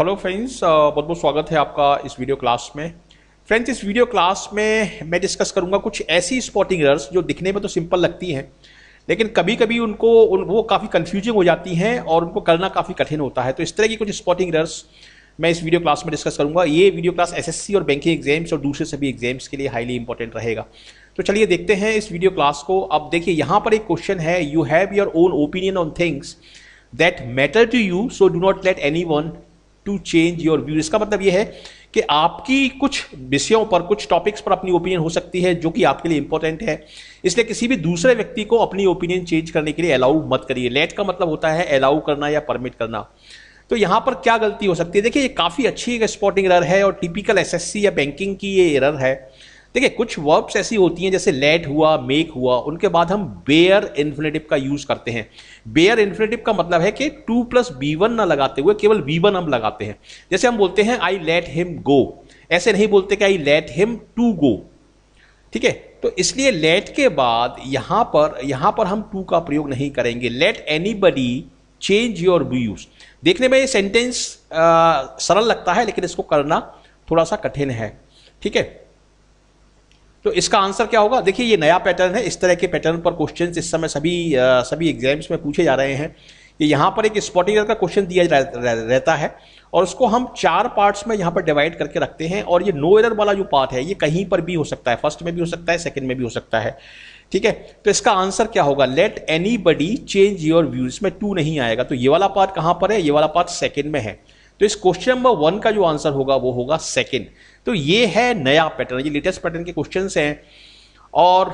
hello friends uh, बहुत बहुत स्वागत है आपका इस वीडियो क्लास में फ्रेंड्स इस वीडियो क्लास में मैं डिस्कस करूंगा कुछ ऐसी स्पॉटिंग एरर्स जो दिखने में तो सिंपल लगती हैं लेकिन कभी कभी उनको उन वो काफ़ी कन्फ्यूजिंग हो जाती हैं और उनको करना काफ़ी कठिन होता है तो इस तरह की कुछ स्पॉटिंग एरर्स मैं इस वीडियो क्लास में डिस्कस करूंगा ये वीडियो क्लास एस और बैंकिंग एग्जाम्स और दूसरे सभी एग्जाम्स के लिए हाईली इंपॉर्टेंट रहेगा तो चलिए देखते हैं इस वीडियो क्लास को अब देखिए यहाँ पर एक क्वेश्चन है you have your own opinion on things that matter to you so do not let anyone to change your view इसका मतलब यह है कि आपकी कुछ विषयों पर कुछ टॉपिक्स पर अपनी ओपिनियन हो सकती है जो कि आपके लिए इंपॉर्टेंट है इसलिए किसी भी दूसरे व्यक्ति को अपनी ओपिनियन चेंज करने के लिए अलाउ मत करिए लेट का मतलब होता है अलाउ करना या परमिट करना तो यहां पर क्या गलती हो सकती है देखिए ये काफ़ी अच्छी एक स्पॉटिंग एरर है और टिपिकल एसएससी या बैंकिंग की ये एरर है देखिए कुछ वर्ब्स ऐसी होती हैं जैसे लेट हुआ मेक हुआ उनके बाद हम बेयर इन्फिनेटिव का यूज करते हैं बेयर इन्फिनेटिव का मतलब है कि टू प्लस बी वन ना लगाते हुए केवल बी वन हम लगाते हैं जैसे हम बोलते हैं आई लेट हिम गो ऐसे नहीं बोलते कि I let him to go ठीक है तो इसलिए लेट के बाद यहां पर यहां पर हम टू का प्रयोग नहीं करेंगे let anybody change your views देखने में ये सेंटेंस सरल लगता है लेकिन इसको करना थोड़ा सा कठिन है ठीक है तो इसका आंसर क्या होगा देखिए ये नया पैटर्न है इस तरह के पैटर्न पर क्वेश्चन इस समय सभी आ, सभी एग्जाम्स में पूछे जा रहे हैं ये यहाँ पर एक स्पॉटिंग का क्वेश्चन दिया रहता है और उसको हम चार पार्ट्स में यहाँ पर डिवाइड करके रखते हैं और ये नो एरर वाला जो पार्ट है ये कहीं पर भी हो सकता है फर्स्ट में भी हो सकता है सेकंड में भी हो सकता है ठीक है तो इसका आंसर क्या होगा let anybody change your views में टू नहीं आएगा तो ये वाला पार्ट कहाँ पर है ये वाला पार्ट सेकेंड में है तो इस क्वेश्चन नंबर वन का जो आंसर होगा वो होगा सेकेंड तो ये है नया पैटर्न ये लेटेस्ट पैटर्न के क्वेश्चन हैं और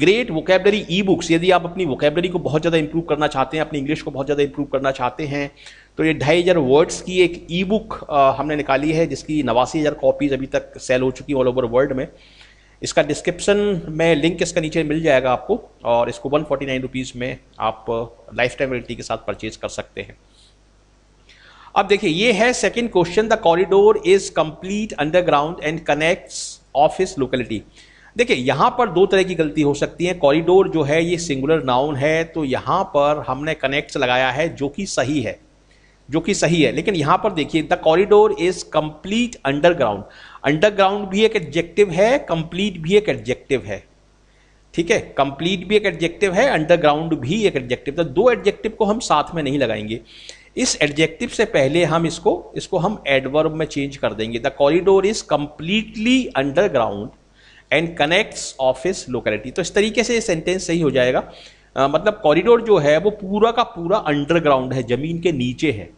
ग्रेट वोकेबलरी ई बुक्स यदि आप अपनी वोकेबलरी को बहुत ज़्यादा इंप्रूव करना चाहते हैं अपनी इंग्लिश को बहुत ज़्यादा इंप्रूव करना चाहते हैं तो ये ढाई हज़ार वर्ड्स की एक ई बुक हमने निकाली है जिसकी नवासी हज़ार कॉपीज़ अभी तक सेल हो चुकी ऑल ओवर वर्ल्ड में इसका डिस्क्रिप्शन में लिंक इसका नीचे मिल जाएगा आपको और इसको वन फोर्टी नाइन रुपीज़ में आप लाइफ टाइम वारंटी के साथ परचेज़ कर सकते हैं अब देखिए ये है second question the corridor is complete underground and connects office locality देखिए यहां पर दो तरह की गलती हो सकती है कॉरिडोर जो है ये सिंगुलर नाउन है तो यहां पर हमने कनेक्ट्स लगाया है जो कि सही है जो कि सही है लेकिन यहां पर देखिए the corridor is complete underground underground भी एक एडजेक्टिव है कंप्लीट भी एक एडजेक्टिव है ठीक है कंप्लीट भी एक एडजेक्टिव है अंडरग्राउंड भी एक एडजेक्टिव तो दो एडजेक्टिव को हम साथ में नहीं लगाएंगे इस एडजेक्टिव से पहले हम इसको इसको हम एडवर्ब में चेंज कर देंगे the corridor is completely underground and connects office locality तो इस तरीके से ये सेंटेंस सही हो जाएगा आ, मतलब कॉरिडोर जो है वो पूरा का पूरा अंडरग्राउंड है जमीन के नीचे है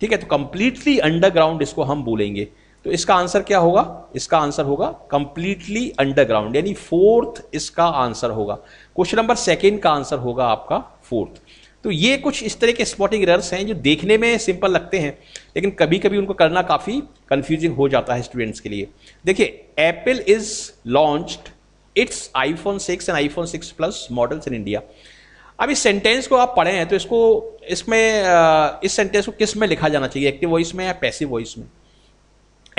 ठीक है तो कंप्लीटली अंडरग्राउंड इसको हम बोलेंगे तो इसका आंसर क्या होगा इसका आंसर होगा कंप्लीटली अंडरग्राउंड यानी फोर्थ इसका आंसर होगा क्वेश्चन नंबर सेकेंड का आंसर होगा आपका फोर्थ तो ये कुछ इस तरह के स्पॉटिंग एरर्स हैं जो देखने में सिंपल लगते हैं लेकिन कभी कभी उनको करना काफ़ी कन्फ्यूजिंग हो जाता है स्टूडेंट्स के लिए देखिए Apple is launched its iPhone six and iPhone six plus models in India अब इस सेंटेंस को आप पढ़े हैं तो इसको इसमें इस सेंटेंस को किस में लिखा जाना चाहिए एक्टिव वॉइस में या पैसिव वॉइस में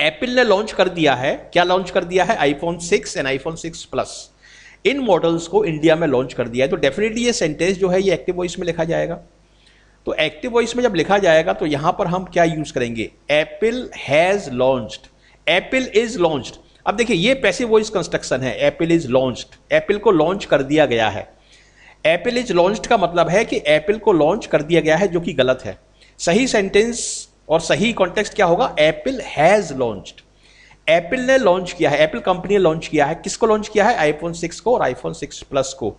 एप्पल ने लॉन्च कर दिया है क्या लॉन्च कर दिया है iPhone six and iPhone six plus इन मॉडल्स को इंडिया में लॉन्च कर दिया है तो डेफिनेटली ये सेंटेंस जो है ये एक्टिव वॉइस में लिखा जाएगा तो एक्टिव वॉइस में जब लिखा जाएगा तो यहां पर हम क्या यूज़ करेंगे Apple has launched Apple is launched अब देखिए ये पैसिव वॉइस कंस्ट्रक्शन है एप्पल इज़ लॉन्च्ड एप्पल को लॉन्च कर दिया गया है एप्पल इज लॉन्च्ड का मतलब है कि एप्पल को लॉन्च कर दिया गया है जो कि गलत है सही सेंटेंस और सही कॉन्टेक्स्ट क्या होगा एप्पल हैज़ लॉन्च्ड एप्पल ने लॉन्च किया है एप्पल कंपनी ने लॉन्च किया है किसको लॉन्च किया है आईफोन 6 को और आईफोन 6 प्लस को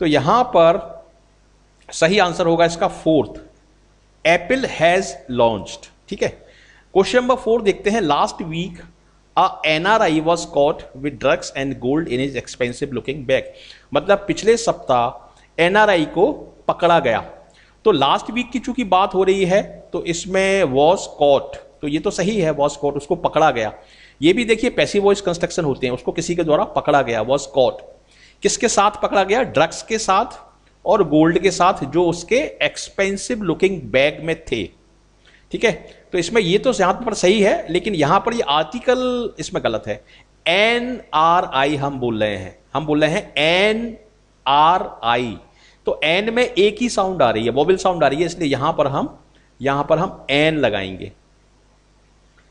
तो यहां पर सही आंसर होगा इसका फोर्थ एप्पल हैज लॉन्च्ड ठीक है क्वेश्चन नंबर फोर देखते हैं last week a NRI was caught with drugs and gold in his expensive looking bag मतलब पिछले सप्ताह एनआरआई को पकड़ा गया तो लास्ट वीक की चूंकि बात हो रही है तो इसमें वॉज कॉट तो ये तो सही है वॉज कॉट उसको पकड़ा गया ये भी देखिए पैसिव वॉइस कंस्ट्रक्शन होते हैं उसको किसी के द्वारा पकड़ा गया वॉज कॉट किसके साथ पकड़ा गया ड्रग्स के साथ और गोल्ड के साथ जो उसके एक्सपेंसिव लुकिंग बैग में थे ठीक है तो इसमें ये तो यहां पर सही है लेकिन यहां पर ये आर्टिकल इसमें गलत है एन आर आई हम बोल रहे हैं हम बोल रहे हैं एन आर आई तो एन में एक ही साउंड आ रही है वोबिल साउंड आ रही है इसलिए यहां पर हम यहाँ पर हम एन लगाएंगे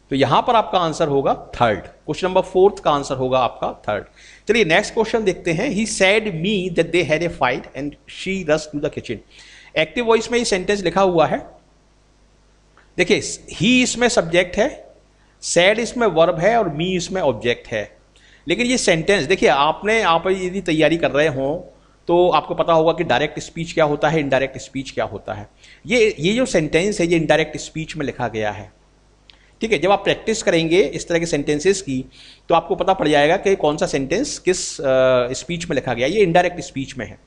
तो यहां पर आपका आंसर होगा थर्ड क्वेश्चन नंबर फोर्थ का आंसर होगा आपका थर्ड चलिए नेक्स्ट क्वेश्चन देखते हैं he said me that they had a fight and she rushed to the kitchen active voice में ये सेंटेंस लिखा हुआ है देखिए ही इसमें सब्जेक्ट है सैड इसमें वर्ब है और मी इसमें ऑब्जेक्ट है लेकिन ये सेंटेंस देखिए आपने आप यदि तैयारी कर रहे हो तो आपको पता होगा कि डायरेक्ट स्पीच क्या होता है इनडायरेक्ट स्पीच क्या होता है ये ये जो सेंटेंस है ये इनडायरेक्ट स्पीच में लिखा गया है ठीक है जब आप प्रैक्टिस करेंगे इस तरह के सेंटेंसेस की तो आपको पता पड़ जाएगा कि कौन सा सेंटेंस किस स्पीच uh, में लिखा गया ये इनडायरेक्ट स्पीच में है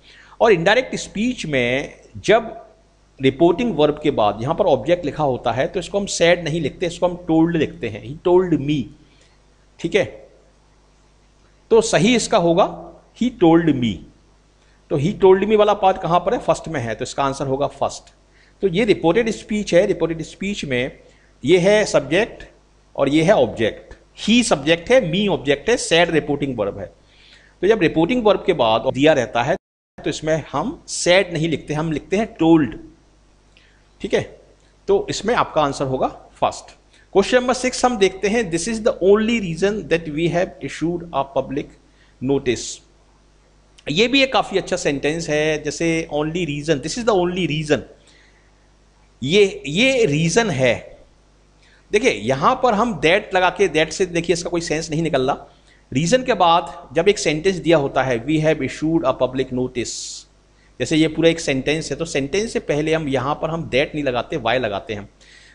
और इनडायरेक्ट स्पीच में जब रिपोर्टिंग वर्ब के बाद यहाँ पर ऑब्जेक्ट लिखा होता है तो इसको हम सैड नहीं लिखते इसको हम टोल्ड लिखते हैं ही टोल्ड मी ठीक है तो सही इसका होगा ही टोल्ड मी तो ही टोल्ड मी वाला पार्ट कहाँ पर है फर्स्ट में है तो इसका आंसर होगा फर्स्ट तो ये रिपोर्टेड स्पीच है रिपोर्टेड स्पीच में ये है सब्जेक्ट और ये है ऑब्जेक्ट ही सब्जेक्ट है मी ऑब्जेक्ट है सैड रिपोर्टिंग वर्ब है तो जब रिपोर्टिंग वर्ब के बाद दिया रहता है तो इसमें हम सैड नहीं लिखते हम लिखते हैं टोल्ड ठीक है तो इसमें आपका आंसर होगा फर्स्ट क्वेश्चन नंबर सिक्स हम देखते हैं this is the only reason that we have issued a public notice ये भी एक काफ़ी अच्छा सेंटेंस है जैसे only reason this is the only reason ये ये रीजन है देखिए यहां पर हम दैट लगा के दैट से देखिए इसका कोई सेंस नहीं निकल रहा रीज़न के बाद जब एक सेंटेंस दिया होता है we have issued a public notice जैसे ये पूरा एक सेंटेंस है तो सेंटेंस से पहले हम यहां पर हम दैट नहीं लगाते वाई लगाते हैं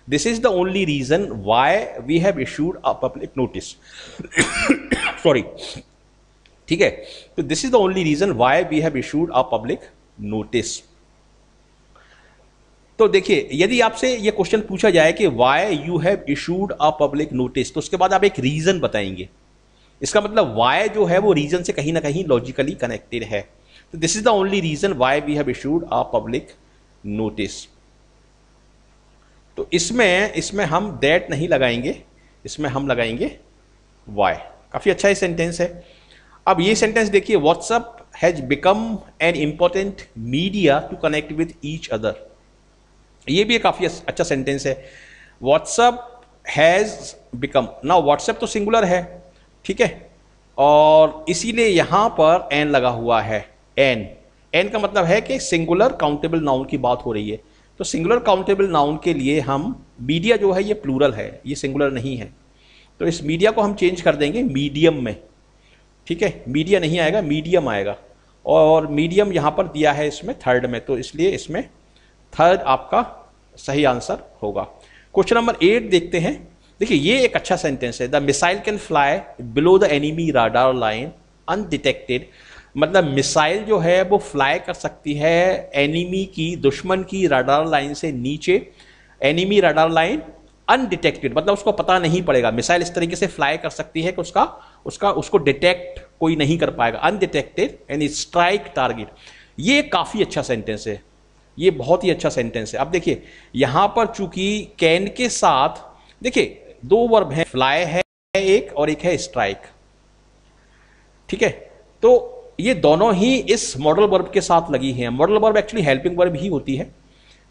this is the only reason why we have issued a public notice sorry ठीक है तो this is the only reason why we have issued a public notice तो देखिए यदि आपसे ये क्वेश्चन पूछा जाए कि why you have issued a public notice तो उसके बाद आप एक रीज़न बताएंगे इसका मतलब वाई जो है वो रीज़न से कहीं ना कहीं लॉजिकली कनेक्टेड है तो this is the only reason why we have issued a public notice तो इसमें इसमें हम दैट नहीं लगाएंगे इसमें हम लगाएंगे वाई काफ़ी अच्छा ये सेंटेंस है अब ये सेंटेंस देखिए WhatsApp has become an important media to connect with each other ये भी काफ़ी अच्छा सेंटेंस है व्हाट्सअप हैज़ बिकम ना व्हाट्सएप तो सिंगुलर है ठीक है और इसीलिए यहाँ पर एन लगा हुआ है एन एन का मतलब है कि सिंगुलर काउंटेबल नाउन की बात हो रही है तो सिंगुलर काउंटेबल नाउन के लिए हम मीडिया जो है ये प्लूरल है ये सिंगुलर नहीं है तो इस मीडिया को हम चेंज कर देंगे मीडियम में ठीक है मीडिया नहीं आएगा मीडियम आएगा और मीडियम यहाँ पर दिया है इसमें थर्ड में तो इसलिए इसमें थर्ड आपका सही आंसर होगा क्वेश्चन नंबर एट देखते हैं देखिए ये एक अच्छा सेंटेंस है the missile can fly below the enemy radar line undetected मतलब मिसाइल जो है वो फ्लाई कर सकती है एनिमी की दुश्मन की राडार लाइन से नीचे एनिमी राडार लाइन अनडिटेक्टेड मतलब उसको पता नहीं पड़ेगा मिसाइल इस तरीके से फ्लाई कर सकती है कि उसका उसका उसको डिटेक्ट कोई नहीं कर पाएगा अनडिटेक्टेड एनी स्ट्राइक टारगेट ये काफ़ी अच्छा सेंटेंस है ये बहुत ही अच्छा सेंटेंस है अब देखिए यहां पर चूंकि कैन के साथ देखिए दो वर्ब है फ्लाय है एक और एक है स्ट्राइक ठीक है तो ये दोनों ही इस मॉडल वर्ब के साथ लगी हैं modal verb actually helping verb ही होती है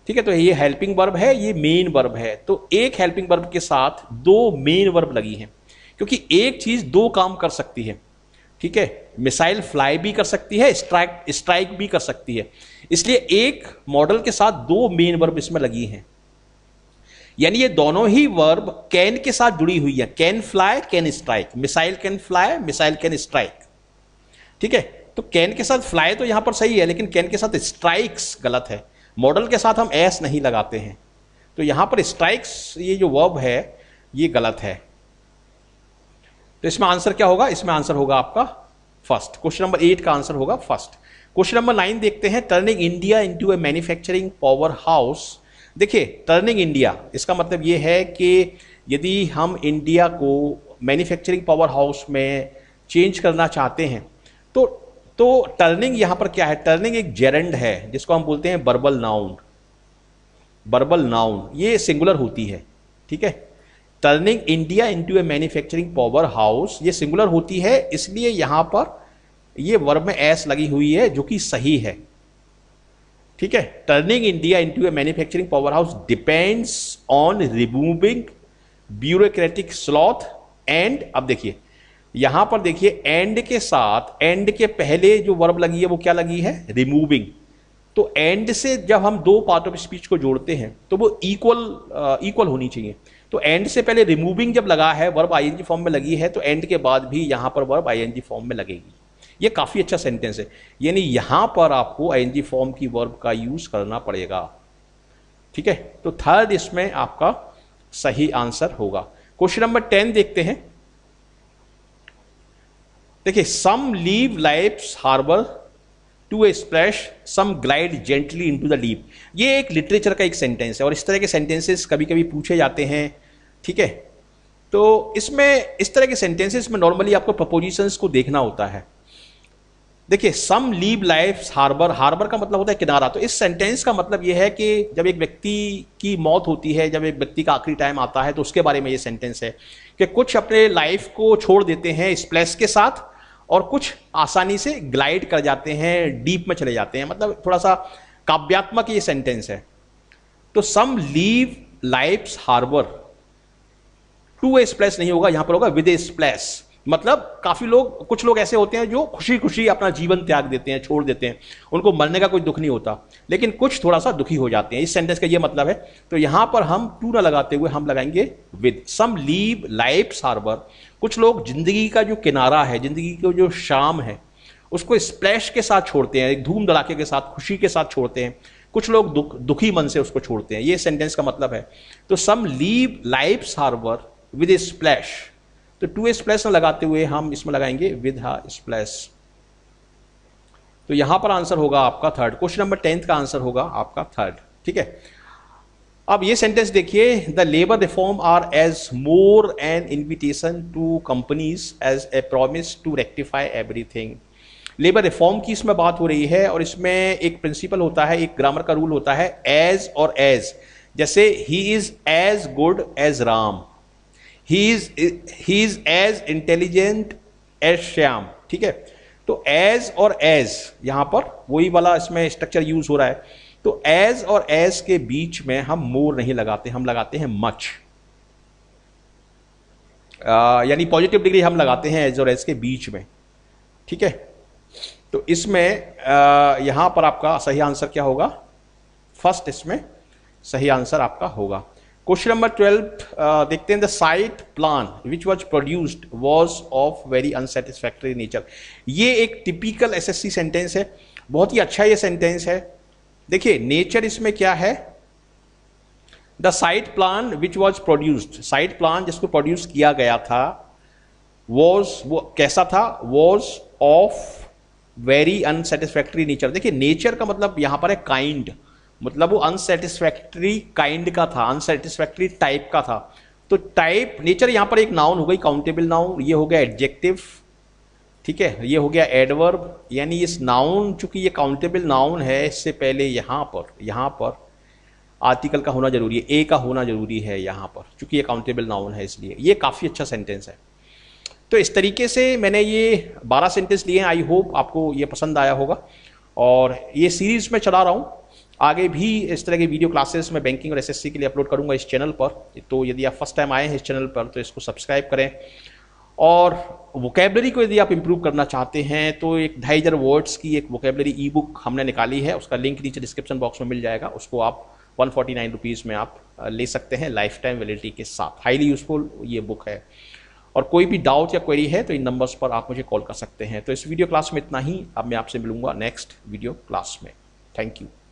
ठीक है तो ये हेल्पिंग वर्ब है ये मेन वर्ब है तो एक हेल्पिंग वर्ब के साथ दो मेन वर्ब लगी हैं क्योंकि एक चीज दो काम कर सकती है ठीक है मिसाइल फ्लाई भी कर सकती है स्ट्राइक स्ट्राइक भी कर सकती है इसलिए एक मॉडल के साथ दो मेन वर्ब इसमें लगी हैं यानी ये दोनों ही वर्ब कैन के साथ जुड़ी हुई है can fly can strike missile can fly missile can strike ठीक है तो कैन के साथ फ्लाई तो यहां पर सही है लेकिन कैन के साथ स्ट्राइक्स गलत है मॉडल के साथ हम एस नहीं लगाते हैं तो यहां पर स्ट्राइक्स ये जो वर्ब है ये गलत है तो इसमें आंसर क्या होगा इसमें आंसर होगा आपका फर्स्ट क्वेश्चन नंबर एट का आंसर होगा फर्स्ट क्वेश्चन नंबर नाइन देखते हैं turning India into a manufacturing powerhouse देखिए टर्निंग इंडिया इसका मतलब ये है कि यदि हम इंडिया को मैन्युफैक्चरिंग पावर हाउस में चेंज करना चाहते हैं तो तो टर्निंग यहाँ पर क्या है टर्निंग एक जेरेंड है जिसको हम बोलते हैं बर्बल नाउन बर्बल नाउन ये सिंगुलर होती है ठीक है turning India into a manufacturing powerhouse ये सिंगुलर होती है इसलिए यहां पर ये वर्ब में एस लगी हुई है जो कि सही है ठीक है turning India into a manufacturing powerhouse depends on removing bureaucratic sloth and अब देखिए यहां पर देखिए एंड के साथ एंड के पहले जो वर्ब लगी है वो क्या लगी है रिमूविंग तो एंड से जब हम दो पार्ट ऑफ स्पीच को जोड़ते हैं तो वो इक्वल इक्वल uh, होनी चाहिए तो एंड से पहले रिमूविंग जब लगा है वर्ब आईएनजी फॉर्म में लगी है तो एंड के बाद भी यहां पर वर्ब आईएनजी फॉर्म में लगेगी ये काफ़ी अच्छा सेंटेंस है यानी यहां पर आपको आईएनजी फॉर्म की वर्ब का यूज़ करना पड़ेगा ठीक है तो थर्ड इसमें आपका सही आंसर होगा क्वेश्चन नंबर टेन देखते हैं देखिए some leave life harbour to a splash some glide gently to the leave ये एक लिटरेचर का एक सेंटेंस है और इस तरह के सेंटेंसेस कभी कभी पूछे जाते हैं ठीक है तो इसमें इस तरह के सेंटेंसेस में नॉर्मली आपको प्रपोजिशंस को देखना होता है देखिए some leave life harbour harbour का मतलब होता है किनारा तो इस सेंटेंस का मतलब यह है कि जब एक व्यक्ति की मौत होती है जब एक व्यक्ति का आखिरी टाइम आता है तो उसके बारे में ये सेंटेंस है कि कुछ अपने लाइफ को छोड़ देते हैं स्प्लेस के साथ और कुछ आसानी से ग्लाइड कर जाते हैं डीप में चले जाते हैं मतलब थोड़ा सा काव्यात्मक ये सेंटेंस है तो some leave life harbour to way splash नहीं होगा यहां पर होगा विद स्प्लैश मतलब काफी लोग कुछ लोग ऐसे होते हैं जो खुशी खुशी अपना जीवन त्याग देते हैं छोड़ देते हैं उनको मरने का कोई दुख नहीं होता लेकिन कुछ थोड़ा सा दुखी हो जाते हैं इस सेंटेंस का ये मतलब है तो यहां पर हम टू ना लगाते हुए हम लगाएंगे विद सम लीव लाइफ सार्वर कुछ लोग जिंदगी का जो किनारा है जिंदगी का जो शाम है उसको स्प्लैश के साथ छोड़ते हैं एक धूम धड़ाके के साथ खुशी के साथ छोड़ते हैं कुछ लोग दुख दुखी मन से उसको छोड़ते हैं ये सेंटेंस का मतलब है तो सम लीव लाइफ सार्वर विद ए स्प्लैश तो टू ए स्प्लैश लगाते हुए हम इसमें लगाएंगे विद स्प्लैश तो यहां पर आंसर होगा आपका थर्ड क्वेश्चन नंबर टेंथ का आंसर होगा आपका थर्ड ठीक है अब ये सेंटेंस देखिए the labour reform are as more an invitation to companies as a promise to rectify everything labour reform की इसमें बात हो रही है और इसमें एक प्रिंसिपल होता है एक ग्रामर का रूल होता है एज और एज जैसे ही is as good as Ram he is he is as intelligent as Shyam ठीक है तो एज और एज यहां पर वही वाला इसमें स्ट्रक्चर यूज हो रहा है तो एज और एज के बीच में हम मोर नहीं लगाते हम लगाते हैं मच यानी पॉजिटिव डिग्री हम लगाते हैं एज और एज के बीच में ठीक है तो इसमें यहां पर आपका सही आंसर क्या होगा फर्स्ट इसमें सही आंसर आपका होगा क्वेश्चन नंबर 12, देखते हैं the site plan which was produced was of very unsatisfactory nature ये एक typical S S C sentence है बहुत ही अच्छा ये सेंटेंस है देखिए नेचर इसमें क्या है the site plan which was produced site plan जिसको प्रोड्यूस किया गया था वॉज वो कैसा था was of very unsatisfactory nature देखिए नेचर का मतलब यहां पर है काइंड मतलब वो अनसेटिस्फैक्ट्री काइंड का था अनसेटिस्फैक्ट्री टाइप का था तो टाइप नेचर यहाँ पर एक नाउन हो गई काउंटेबल नाउन ये हो गया एडजेक्टिव ठीक है ये हो गया एडवर्ब यानी इस नाउन चूंकि ये काउंटेबल नाउन है इससे पहले यहाँ पर यहाँ पर आर्टिकल का होना जरूरी है ए का होना जरूरी है यहाँ पर चूंकि ये काउंटेबल नाउन है इसलिए ये काफ़ी अच्छा सेंटेंस है तो इस तरीके से मैंने ये बारह सेंटेंस लिए हैं आई होप आपको ये पसंद आया होगा और ये सीरीज़ में चला रहा हूँ आगे भी इस तरह की वीडियो क्लासेस मैं बैंकिंग और एसएससी के लिए अपलोड करूंगा इस चैनल पर तो यदि आप फर्स्ट टाइम आए हैं इस चैनल पर तो इसको सब्सक्राइब करें और वोकेबलरी को यदि आप इम्प्रूव करना चाहते हैं तो एक ढाई हज़ार वर्ड्स की एक वोकेबलरी ई बुक हमने निकाली है उसका लिंक नीचे डिस्क्रिप्शन बॉक्स में मिल जाएगा उसको आप वन फोर्टी नाइन रुपीज़ में आप ले सकते हैं लाइफ टाइम वैलिडिटी के साथ हाईली यूजफुल ये बुक है और कोई भी डाउट या क्वेरी है तो इन नंबर्स पर आप मुझे कॉल कर सकते हैं तो इस वीडियो क्लास में इतना ही अब मैं आपसे मिलूंगा नेक्स्ट वीडियो क्लास में थैंक यू